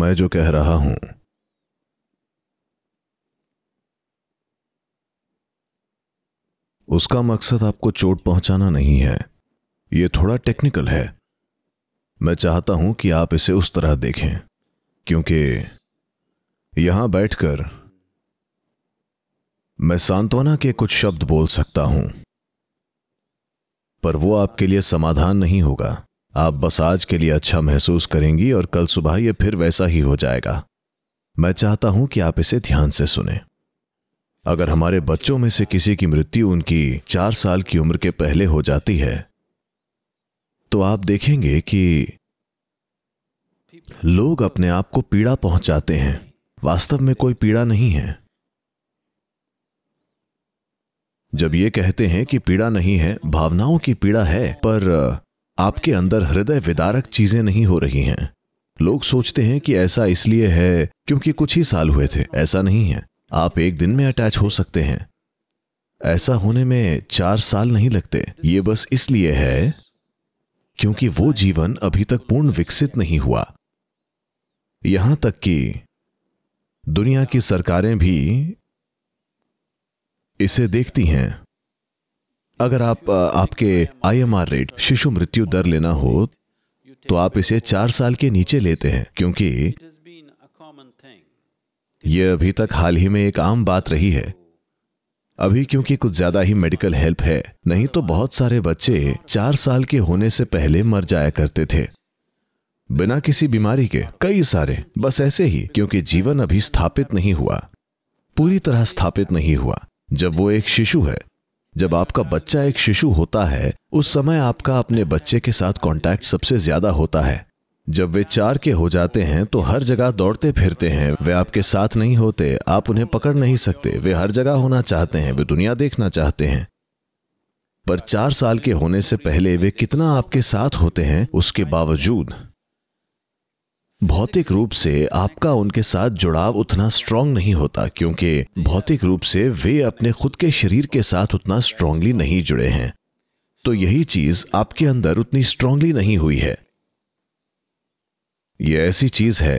मैं जो कह रहा हूं उसका मकसद आपको चोट पहुंचाना नहीं है यह थोड़ा टेक्निकल है मैं चाहता हूं कि आप इसे उस तरह देखें क्योंकि यहां बैठकर मैं सांत्वना के कुछ शब्द बोल सकता हूं पर वो आपके लिए समाधान नहीं होगा आप बस आज के लिए अच्छा महसूस करेंगी और कल सुबह यह फिर वैसा ही हो जाएगा मैं चाहता हूं कि आप इसे ध्यान से सुने अगर हमारे बच्चों में से किसी की मृत्यु उनकी चार साल की उम्र के पहले हो जाती है तो आप देखेंगे कि लोग अपने आप को पीड़ा पहुंचाते हैं वास्तव में कोई पीड़ा नहीं है जब ये कहते हैं कि पीड़ा नहीं है भावनाओं की पीड़ा है पर आपके अंदर हृदय विदारक चीजें नहीं हो रही हैं लोग सोचते हैं कि ऐसा इसलिए है क्योंकि कुछ ही साल हुए थे ऐसा नहीं है आप एक दिन में अटैच हो सकते हैं ऐसा होने में चार साल नहीं लगते ये बस इसलिए है क्योंकि वो जीवन अभी तक पूर्ण विकसित नहीं हुआ यहां तक कि दुनिया की सरकारें भी इसे देखती हैं अगर आप आपके आईएमआर रेट शिशु मृत्यु दर लेना हो तो आप इसे चार साल के नीचे लेते हैं क्योंकि यह अभी तक हाल ही में एक आम बात रही है अभी क्योंकि कुछ ज्यादा ही मेडिकल हेल्प है नहीं तो बहुत सारे बच्चे चार साल के होने से पहले मर जाया करते थे बिना किसी बीमारी के कई सारे बस ऐसे ही क्योंकि जीवन अभी स्थापित नहीं हुआ पूरी तरह स्थापित नहीं हुआ जब वो एक शिशु है जब आपका बच्चा एक शिशु होता है उस समय आपका अपने बच्चे के साथ कांटेक्ट सबसे ज्यादा होता है जब वे चार के हो जाते हैं तो हर जगह दौड़ते फिरते हैं वे आपके साथ नहीं होते आप उन्हें पकड़ नहीं सकते वे हर जगह होना चाहते हैं वे दुनिया देखना चाहते हैं पर चार साल के होने से पहले वे कितना आपके साथ होते हैं उसके बावजूद भौतिक रूप से आपका उनके साथ जुड़ाव उतना स्ट्रांग नहीं होता क्योंकि भौतिक रूप से वे अपने खुद के शरीर के साथ उतना स्ट्रांगली नहीं जुड़े हैं तो यही चीज आपके अंदर उतनी स्ट्रांगली नहीं हुई है यह ऐसी चीज है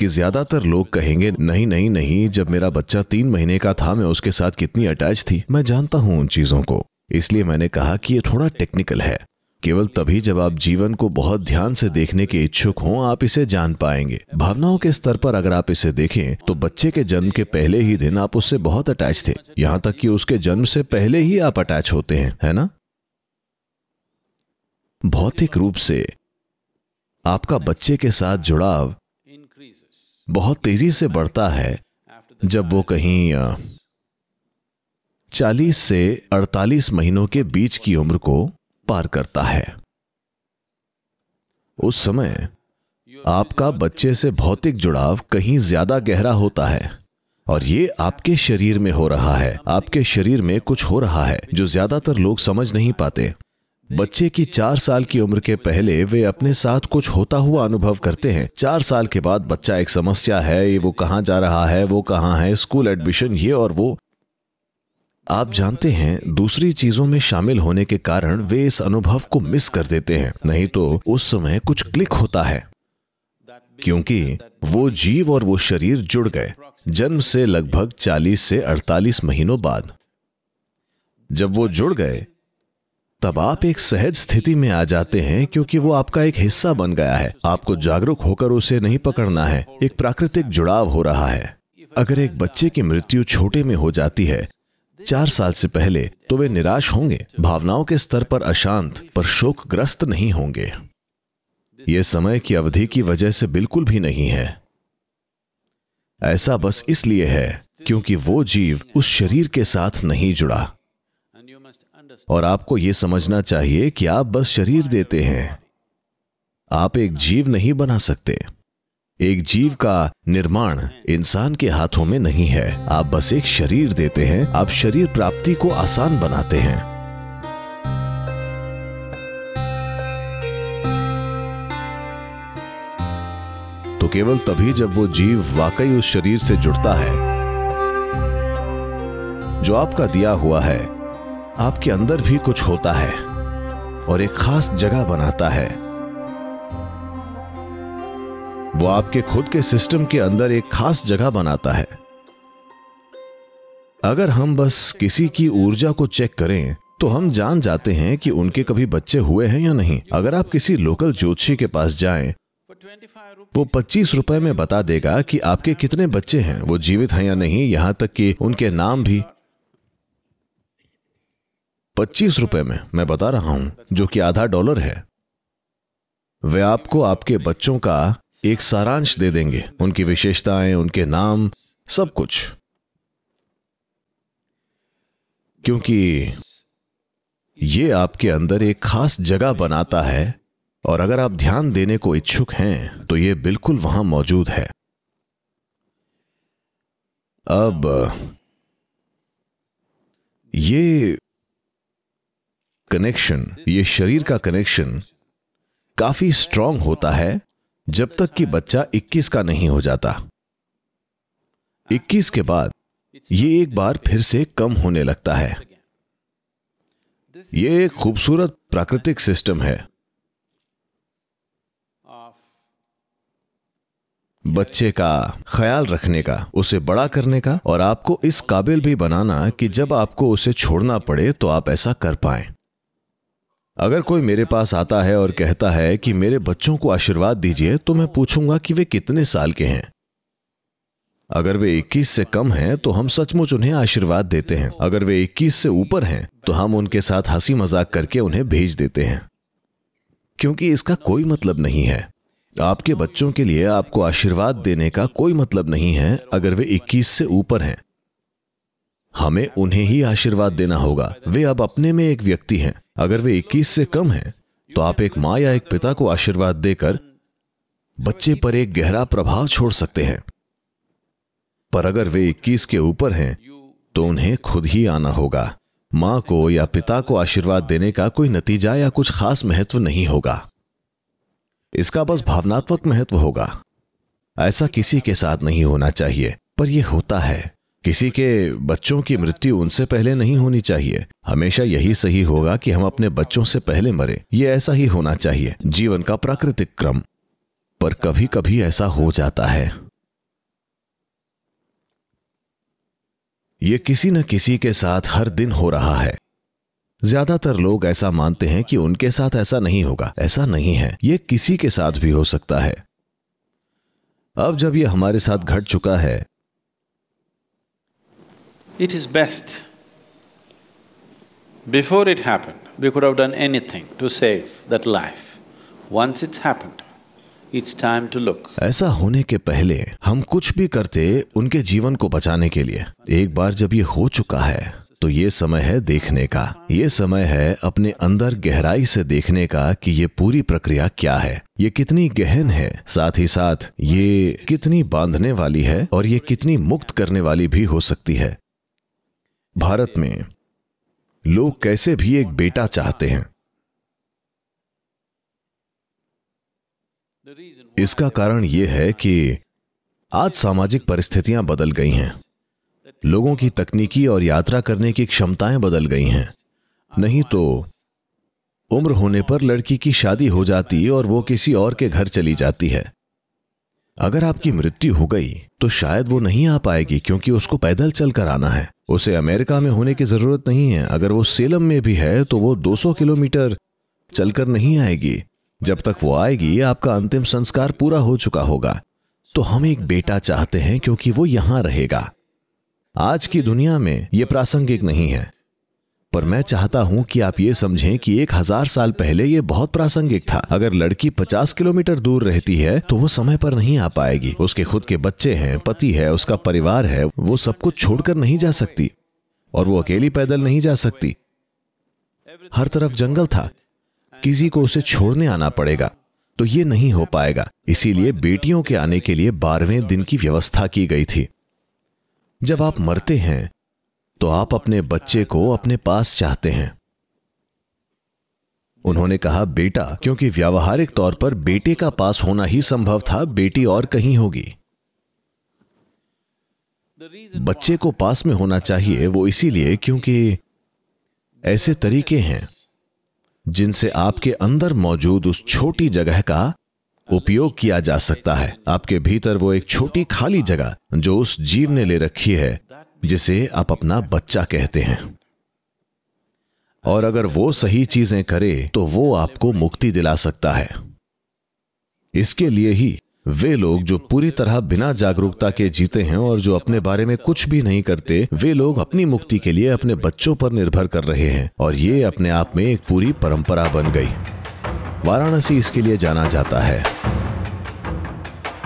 कि ज्यादातर लोग कहेंगे नहीं नहीं नहीं जब मेरा बच्चा तीन महीने का था मैं उसके साथ कितनी अटैच थी मैं जानता हूं उन चीजों को इसलिए मैंने कहा कि यह थोड़ा टेक्निकल है केवल तभी जब आप जीवन को बहुत ध्यान से देखने के इच्छुक हों आप इसे जान पाएंगे भावनाओं के स्तर पर अगर आप इसे देखें तो बच्चे के जन्म के पहले ही दिन आप उससे बहुत अटैच थे यहाँ तक कि उसके जन्म से पहले ही आप अटैच होते हैं है ना भौतिक रूप से आपका बच्चे के साथ जुड़ाव बहुत तेजी से बढ़ता है जब वो कहीं 40 से 48 महीनों के बीच की उम्र को पार करता है उस समय आपका बच्चे से भौतिक जुड़ाव कहीं ज्यादा गहरा होता है और ये आपके शरीर में हो रहा है आपके शरीर में कुछ हो रहा है जो ज्यादातर लोग समझ नहीं पाते बच्चे की चार साल की उम्र के पहले वे अपने साथ कुछ होता हुआ अनुभव करते हैं चार साल के बाद बच्चा एक समस्या है ये वो कहाँ जा रहा है वो कहाँ है स्कूल एडमिशन ये और वो आप जानते हैं दूसरी चीजों में शामिल होने के कारण वे इस अनुभव को मिस कर देते हैं नहीं तो उस समय कुछ क्लिक होता है क्योंकि वो जीव और वो शरीर जुड़ गए जन्म से लगभग 40 से 48 महीनों बाद जब वो जुड़ गए तब आप एक सहज स्थिति में आ जाते हैं क्योंकि वो आपका एक हिस्सा बन गया है आपको जागरूक होकर उसे नहीं पकड़ना है एक प्राकृतिक जुड़ाव हो रहा है अगर एक बच्चे की मृत्यु छोटे में हो जाती है चार साल से पहले तो वे निराश होंगे भावनाओं के स्तर पर अशांत पर शोकग्रस्त नहीं होंगे यह समय की अवधि की वजह से बिल्कुल भी नहीं है ऐसा बस इसलिए है क्योंकि वो जीव उस शरीर के साथ नहीं जुड़ा और आपको यह समझना चाहिए कि आप बस शरीर देते हैं आप एक जीव नहीं बना सकते एक जीव का निर्माण इंसान के हाथों में नहीं है आप बस एक शरीर देते हैं आप शरीर प्राप्ति को आसान बनाते हैं तो केवल तभी जब वो जीव वाकई उस शरीर से जुड़ता है जो आपका दिया हुआ है आपके अंदर भी कुछ होता है और एक खास जगह बनाता है वो आपके खुद के सिस्टम के अंदर एक खास जगह बनाता है अगर हम बस किसी की ऊर्जा को चेक करें तो हम जान जाते हैं कि उनके कभी बच्चे हुए हैं या नहीं अगर आप किसी लोकल ज्योतिषी के पास जाएं, वो पच्चीस रुपए में बता देगा कि आपके कितने बच्चे हैं वो जीवित हैं या नहीं यहां तक कि उनके नाम भी पच्चीस रुपए में मैं बता रहा हूं जो कि आधा डॉलर है वे आपको आपके बच्चों का एक सारांश दे देंगे उनकी विशेषताएं उनके नाम सब कुछ क्योंकि ये आपके अंदर एक खास जगह बनाता है और अगर आप ध्यान देने को इच्छुक हैं तो ये बिल्कुल वहां मौजूद है अब ये कनेक्शन ये शरीर का कनेक्शन काफी स्ट्रांग होता है जब तक कि बच्चा 21 का नहीं हो जाता 21 के बाद ये एक बार फिर से कम होने लगता है ये एक खूबसूरत प्राकृतिक सिस्टम है बच्चे का ख्याल रखने का उसे बड़ा करने का और आपको इस काबिल भी बनाना कि जब आपको उसे छोड़ना पड़े तो आप ऐसा कर पाएं। अगर कोई मेरे पास आता है और कहता है कि मेरे बच्चों को आशीर्वाद दीजिए तो मैं पूछूंगा कि वे कितने साल के हैं अगर वे 21 से कम हैं तो हम सचमुच उन्हें आशीर्वाद देते हैं अगर वे 21 से ऊपर हैं तो हम उनके साथ हंसी मजाक करके उन्हें भेज देते हैं क्योंकि इसका कोई मतलब नहीं है आपके बच्चों के लिए आपको आशीर्वाद देने का कोई मतलब नहीं है अगर वे 21 से ऊपर हैं हमें उन्हें ही आशीर्वाद देना होगा वे अब अपने में एक व्यक्ति हैं अगर वे 21 से कम हैं, तो आप एक मां या एक पिता को आशीर्वाद देकर बच्चे पर एक गहरा प्रभाव छोड़ सकते हैं पर अगर वे 21 के ऊपर हैं तो उन्हें खुद ही आना होगा मां को या पिता को आशीर्वाद देने का कोई नतीजा या कुछ खास महत्व नहीं होगा इसका बस भावनात्मक महत्व होगा ऐसा किसी के साथ नहीं होना चाहिए पर यह होता है किसी के बच्चों की मृत्यु उनसे पहले नहीं होनी चाहिए हमेशा यही सही होगा कि हम अपने बच्चों से पहले मरे ये ऐसा ही होना चाहिए जीवन का प्राकृतिक क्रम पर कभी कभी ऐसा हो जाता है ये किसी न किसी के साथ हर दिन हो रहा है ज्यादातर लोग ऐसा मानते हैं कि उनके साथ ऐसा नहीं होगा ऐसा नहीं है ये किसी के साथ भी हो सकता है अब जब ये हमारे साथ घट चुका है it is best. Before it happened, we could have done anything to save that life. Once it's happened, it's time to look. ऐसा होने के पहले हम कुछ भी करते उनके जीवन को बचाने के लिए एक बार जब ये हो चुका है तो ये समय है देखने का ये समय है अपने अंदर गहराई से देखने का कि ये पूरी प्रक्रिया क्या है ये कितनी गहन है साथ ही साथ ये कितनी बांधने वाली है और ये कितनी मुक्त करने वाली भी हो सकती है भारत में लोग कैसे भी एक बेटा चाहते हैं इसका कारण यह है कि आज सामाजिक परिस्थितियां बदल गई हैं लोगों की तकनीकी और यात्रा करने की क्षमताएं बदल गई हैं नहीं तो उम्र होने पर लड़की की शादी हो जाती और वो किसी और के घर चली जाती है अगर आपकी मृत्यु हो गई तो शायद वो नहीं आ पाएगी क्योंकि उसको पैदल चलकर आना है उसे अमेरिका में होने की जरूरत नहीं है अगर वो सेलम में भी है तो वो 200 किलोमीटर चलकर नहीं आएगी जब तक वो आएगी आपका अंतिम संस्कार पूरा हो चुका होगा तो हम एक बेटा चाहते हैं क्योंकि वो यहां रहेगा आज की दुनिया में यह प्रासंगिक नहीं है पर मैं चाहता हूं कि आप ये समझें कि एक हजार साल पहले ये बहुत प्रासंगिक था अगर लड़की पचास किलोमीटर दूर रहती है तो वो समय पर नहीं आ पाएगी उसके खुद के बच्चे हैं पति है उसका परिवार है वो सब कुछ छोड़कर नहीं जा सकती और वो अकेली पैदल नहीं जा सकती हर तरफ जंगल था किसी को उसे छोड़ने आना पड़ेगा तो ये नहीं हो पाएगा इसीलिए बेटियों के आने के लिए बारहवें दिन की व्यवस्था की गई थी जब आप मरते हैं तो आप अपने बच्चे को अपने पास चाहते हैं उन्होंने कहा बेटा क्योंकि व्यावहारिक तौर पर बेटे का पास होना ही संभव था बेटी और कहीं होगी बच्चे को पास में होना चाहिए वो इसीलिए क्योंकि ऐसे तरीके हैं जिनसे आपके अंदर मौजूद उस छोटी जगह का उपयोग किया जा सकता है आपके भीतर वो एक छोटी खाली जगह जो उस जीव ने ले रखी है जिसे आप अपना बच्चा कहते हैं और अगर वो सही चीजें करे तो वो आपको मुक्ति दिला सकता है इसके लिए ही वे लोग जो पूरी तरह बिना जागरूकता के जीते हैं और जो अपने बारे में कुछ भी नहीं करते वे लोग अपनी मुक्ति के लिए अपने बच्चों पर निर्भर कर रहे हैं और ये अपने आप में एक पूरी परंपरा बन गई वाराणसी इसके लिए जाना जाता है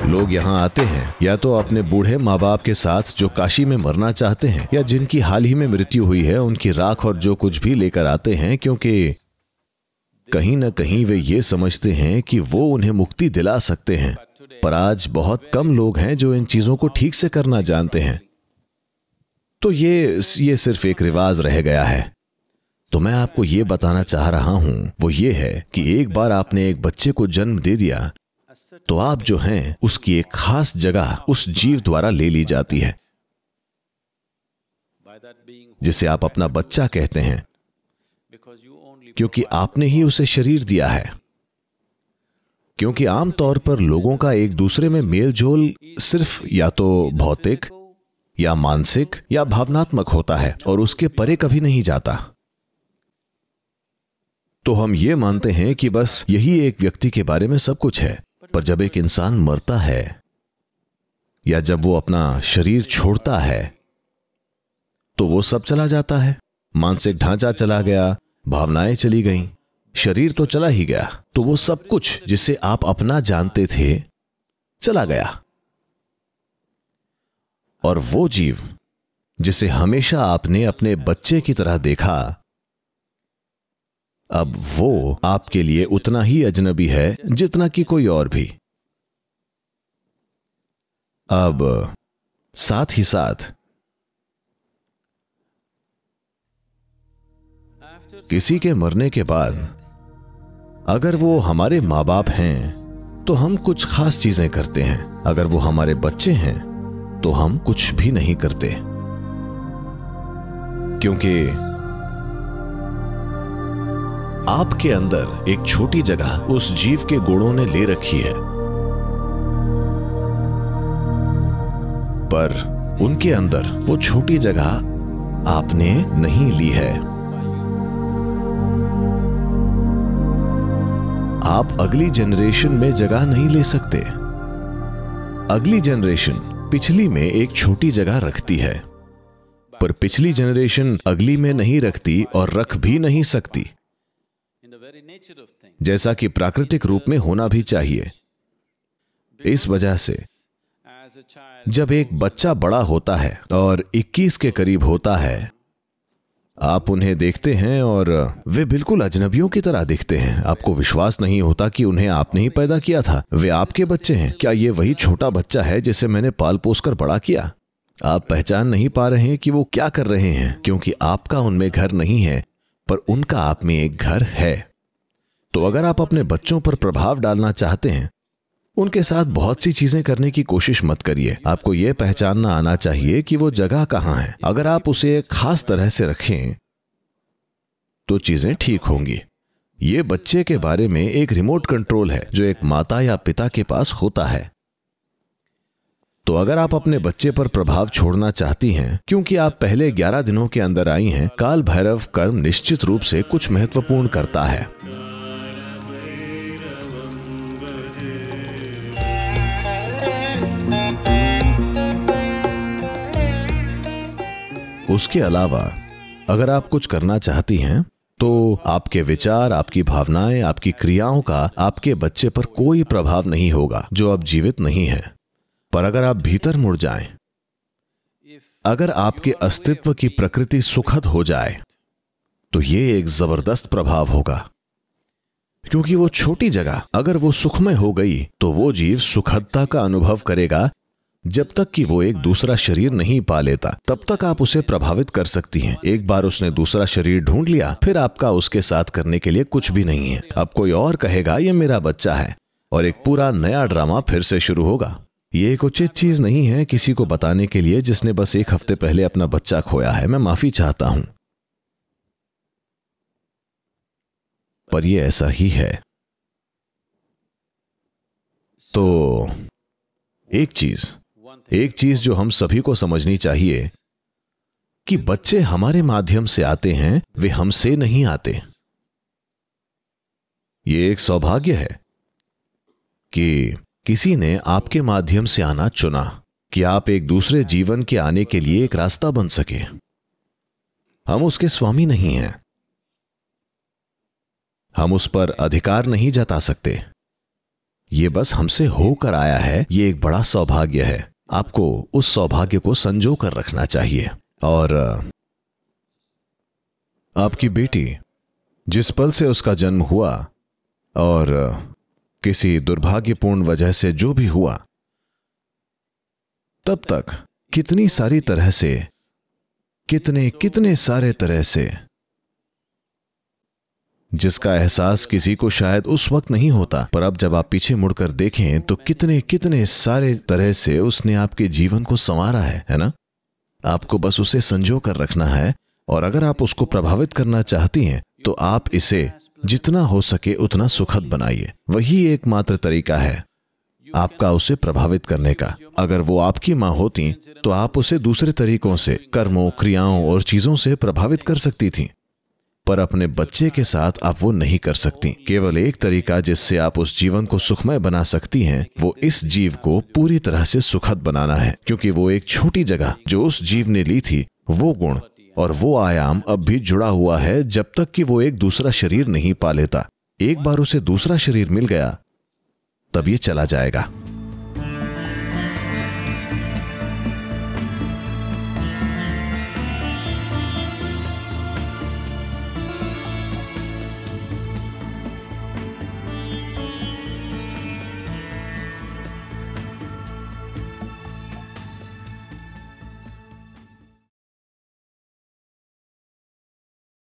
लोग यहाँ आते हैं या तो अपने बूढ़े माँ बाप के साथ जो काशी में मरना चाहते हैं या जिनकी हाल ही में मृत्यु हुई है उनकी राख और जो कुछ भी लेकर आते हैं क्योंकि कहीं ना कहीं वे ये समझते हैं कि वो उन्हें मुक्ति दिला सकते हैं पर आज बहुत कम लोग हैं जो इन चीजों को ठीक से करना जानते हैं तो ये ये सिर्फ एक रिवाज रह गया है तो मैं आपको ये बताना चाह रहा हूं वो ये है कि एक बार आपने एक बच्चे को जन्म दे दिया तो आप जो हैं उसकी एक खास जगह उस जीव द्वारा ले ली जाती है जिसे आप अपना बच्चा कहते हैं क्योंकि आपने ही उसे शरीर दिया है क्योंकि आमतौर पर लोगों का एक दूसरे में मेलजोल सिर्फ या तो भौतिक या मानसिक या भावनात्मक होता है और उसके परे कभी नहीं जाता तो हम ये मानते हैं कि बस यही एक व्यक्ति के बारे में सब कुछ है पर जब एक इंसान मरता है या जब वो अपना शरीर छोड़ता है तो वो सब चला जाता है मानसिक ढांचा चला गया भावनाएं चली गई शरीर तो चला ही गया तो वो सब कुछ जिसे आप अपना जानते थे चला गया और वो जीव जिसे हमेशा आपने अपने बच्चे की तरह देखा अब वो आपके लिए उतना ही अजनबी है जितना कि कोई और भी अब साथ ही साथ किसी के मरने के बाद अगर वो हमारे मां बाप हैं तो हम कुछ खास चीजें करते हैं अगर वो हमारे बच्चे हैं तो हम कुछ भी नहीं करते क्योंकि आपके अंदर एक छोटी जगह उस जीव के गुणों ने ले रखी है पर उनके अंदर वो छोटी जगह आपने नहीं ली है आप अगली जनरेशन में जगह नहीं ले सकते अगली जनरेशन पिछली में एक छोटी जगह रखती है पर पिछली जनरेशन अगली में नहीं रखती और रख भी नहीं सकती जैसा कि प्राकृतिक रूप में होना भी चाहिए इस वजह से जब एक बच्चा बड़ा होता है और 21 के करीब होता है आप उन्हें देखते हैं और वे बिल्कुल अजनबियों की तरह दिखते हैं आपको विश्वास नहीं होता कि उन्हें आपने ही पैदा किया था वे आपके बच्चे हैं क्या ये वही छोटा बच्चा है जिसे मैंने पाल पोस कर बड़ा किया आप पहचान नहीं पा रहे हैं कि वो क्या कर रहे हैं क्योंकि आपका उनमें घर नहीं है पर उनका आप में एक घर है तो अगर आप अपने बच्चों पर प्रभाव डालना चाहते हैं उनके साथ बहुत सी चीजें करने की कोशिश मत करिए आपको यह पहचानना आना चाहिए कि वो जगह कहाँ है अगर आप उसे खास तरह से रखें तो चीजें ठीक होंगी ये बच्चे के बारे में एक रिमोट कंट्रोल है जो एक माता या पिता के पास होता है तो अगर आप अपने बच्चे पर प्रभाव छोड़ना चाहती हैं क्योंकि आप पहले 11 दिनों के अंदर आई हैं काल भैरव कर्म निश्चित रूप से कुछ महत्वपूर्ण करता है उसके अलावा अगर आप कुछ करना चाहती हैं तो आपके विचार आपकी भावनाएं आपकी क्रियाओं का आपके बच्चे पर कोई प्रभाव नहीं होगा जो अब जीवित नहीं है पर अगर आप भीतर मुड़ जाएं, अगर आपके अस्तित्व की प्रकृति सुखद हो जाए तो यह एक जबरदस्त प्रभाव होगा क्योंकि वो छोटी जगह अगर वो सुखमय हो गई तो वो जीव सुखदता का अनुभव करेगा जब तक कि वो एक दूसरा शरीर नहीं पा लेता तब तक आप उसे प्रभावित कर सकती हैं एक बार उसने दूसरा शरीर ढूंढ लिया फिर आपका उसके साथ करने के लिए कुछ भी नहीं है अब कोई और कहेगा ये मेरा बच्चा है और एक पूरा नया ड्रामा फिर से शुरू होगा ये एक उचित चीज नहीं है किसी को बताने के लिए जिसने बस एक हफ्ते पहले अपना बच्चा खोया है मैं माफी चाहता हूं पर यह ऐसा ही है तो एक चीज एक चीज जो हम सभी को समझनी चाहिए कि बच्चे हमारे माध्यम से आते हैं वे हमसे नहीं आते ये एक सौभाग्य है कि किसी ने आपके माध्यम से आना चुना कि आप एक दूसरे जीवन के आने के लिए एक रास्ता बन सके हम उसके स्वामी नहीं हैं हम उस पर अधिकार नहीं जता सकते ये बस हमसे होकर आया है ये एक बड़ा सौभाग्य है आपको उस सौभाग्य को संजो कर रखना चाहिए और आपकी बेटी जिस पल से उसका जन्म हुआ और किसी दुर्भाग्यपूर्ण वजह से जो भी हुआ तब तक कितनी सारी तरह से कितने कितने सारे तरह से जिसका एहसास किसी को शायद उस वक्त नहीं होता पर अब जब आप पीछे मुड़कर देखें तो कितने कितने सारे तरह से उसने आपके जीवन को संवारा है है ना आपको बस उसे संजो कर रखना है और अगर आप उसको प्रभावित करना चाहती हैं तो आप इसे जितना हो सके उतना सुखद बनाइए वही एकमात्र तरीका है आपका उसे प्रभावित करने का अगर वो आपकी माँ होती तो आप उसे दूसरे तरीकों से कर्मों क्रियाओं और चीजों से प्रभावित कर सकती थी पर अपने बच्चे के साथ आप वो नहीं कर सकती केवल एक तरीका जिससे आप उस जीवन को सुखमय बना सकती हैं वो इस जीव को पूरी तरह से सुखद बनाना है क्योंकि वो एक छोटी जगह जो उस जीव ने ली थी वो गुण और वो आयाम अब भी जुड़ा हुआ है जब तक कि वो एक दूसरा शरीर नहीं पा लेता एक बार उसे दूसरा शरीर मिल गया तब ये चला जाएगा